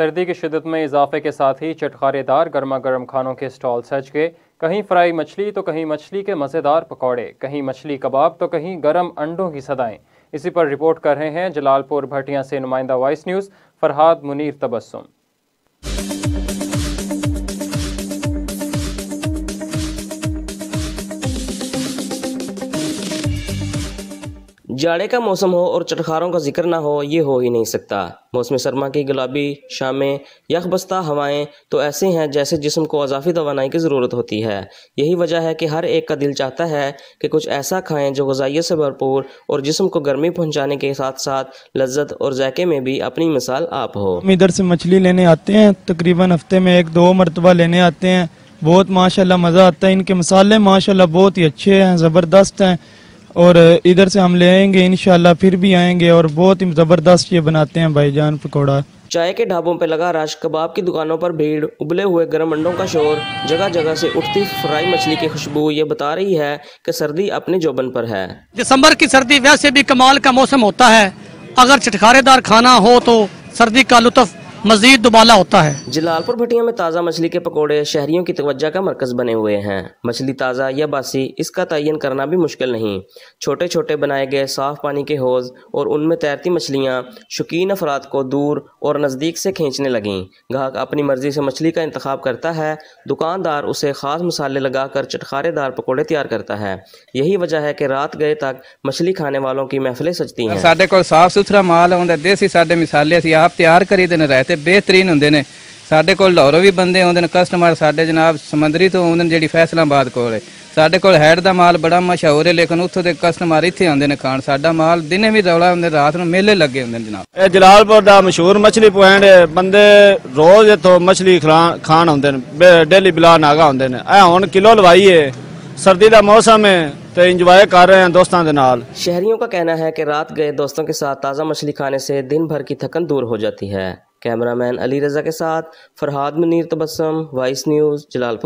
सर्दी की शिदत में इजाफे के साथ ही चटखारेदार गर्मा गर्म खानों के स्टॉल सज गए कहीं फ्राई मछली तो कहीं मछली के मज़ेदार पकौड़े कहीं मछली कबाब तो कहीं गर्म अंडों की सदाएं इसी पर रिपोर्ट कर रहे हैं जलालपुर भटिया से नुमाइंदा वॉइस न्यूज़ फरहाद मुनीर तबसम जाड़े का मौसम हो और चटखारों का जिक्र ना हो ये हो ही नहीं सकता मौसम सरमा की गुलाबी शामें यखबस्ता हवाएं तो ऐसे हैं जैसे जिसम को अजाफी तोानाई की ज़रूरत होती है यही वजह है कि हर एक का दिल चाहता है कि कुछ ऐसा खाएं जो गजाइयत से भरपूर और जिसम को गर्मी पहुंचाने के साथ साथ लज्जत और जायके में भी अपनी मिसाल आप हो हम इधर से मछली लेने आते हैं तकरीबन हफ्ते में एक दो मरतबा लेने आते हैं बहुत माशा मज़ा आता है इनके मसाले माशा बहुत ही अच्छे हैं ज़बरदस्त हैं और इधर से हम ले आएंगे इन फिर भी आएंगे और बहुत ही ज़बरदस्त ये बनाते हैं भाईजान पकौड़ा चाय के ढाबों पर लगा राश कबाब की दुकानों पर भीड़ उबले हुए गर्म अंडों का शोर जगह जगह से उठती फ्राई मछली की खुशबू ये बता रही है कि सर्दी अपने जोबन पर है दिसंबर की सर्दी वैसे भी कमाल का मौसम होता है अगर चटखारेदार खाना हो तो सर्दी का लुत्फ मजीद दुबाला होता है जलालपुर भटिया में ताज़ा मछली के पकौड़े शहरियों की तवज्जा का मरकज़ बने हुए हैं मछली ताज़ा या बासी इसका तयन करना भी मुश्किल नहीं छोटे छोटे बनाए गए साफ़ पानी के हौज और उनमें तैरती मछलियाँ शौकीन अफराद को दूर और नज़दीक से खींचने लगें ग्राहक अपनी मर्ज़ी से मछली का इंतखब करता है दुकानदार उसे ख़ास मसाले लगा कर चटखारेदार पकौड़े तैयार करता है यही वजह है कि रात गए तक मछली खाने वालों की महफिलें सजती हैं साढ़े को साफ सुथरा माल आंदा देसी साढ़े मिसाले आप तैयार करी देने रहते ਤੇ ਬਿਹਤਰੀਨ ਹੁੰਦੇ ਨੇ ਸਾਡੇ ਕੋਲ ਲਾਹੌਰੋਂ ਵੀ ਬੰਦੇ ਆਉਂਦੇ ਨੇ ਕਸਟਮਰ ਸਾਡੇ ਜਨਾਬ ਸਮੁੰਦਰੀ ਤੋਂ ਆਉਂਦੇ ਨੇ ਜਿਹੜੀ ਫੈਸਲਾਬਾਦ ਕੋਲ ਹੈ ਸਾਡੇ ਕੋਲ ਹੈਡ ਦਾ ਮਾਲ ਬੜਾ ਮਸ਼ਹੂਰ ਹੈ ਲੇਕਿਨ ਉੱਥੋਂ ਦੇ ਕਸਟਮਰ ਇੱਥੇ ਆਉਂਦੇ ਨੇ ਖਾਣ ਸਾਡਾ ਮਾਲ ਦਿਨੇ ਵੀ ਰੌਲਾ ਹੁੰਦੇ ਰਾਤ ਨੂੰ ਮੇਲੇ ਲੱਗੇ ਹੁੰਦੇ ਨੇ ਜਨਾਬ ਇਹ ਜਲਾਲਪੁਰ ਦਾ ਮਸ਼ਹੂਰ ਮੱਛਲੀ ਪੁਆਇੰਟ ਹੈ ਬੰਦੇ ਰੋਜ਼ ਇੱਥੋਂ ਮੱਛਲੀ ਖਾਣ ਆਉਂਦੇ ਨੇ ਡੇਲੀ ਬਿਲਾ ਨਾਗਾ ਆਉਂਦੇ ਨੇ ਇਹ ਹੁਣ ਕਿਲੋ ਲਵਾਈ ਹੈ सर्दी का मौसम है तो इंजॉय कर रहे हैं दोस्तों के नाल शहरियों का कहना है कि रात गए दोस्तों के साथ ताज़ा मछली खाने से दिन भर की थकन दूर हो जाती है कैमरामैन अली रज़ा के साथ फरहाद मनीर तबसम वाइस न्यूज़ जलालपुर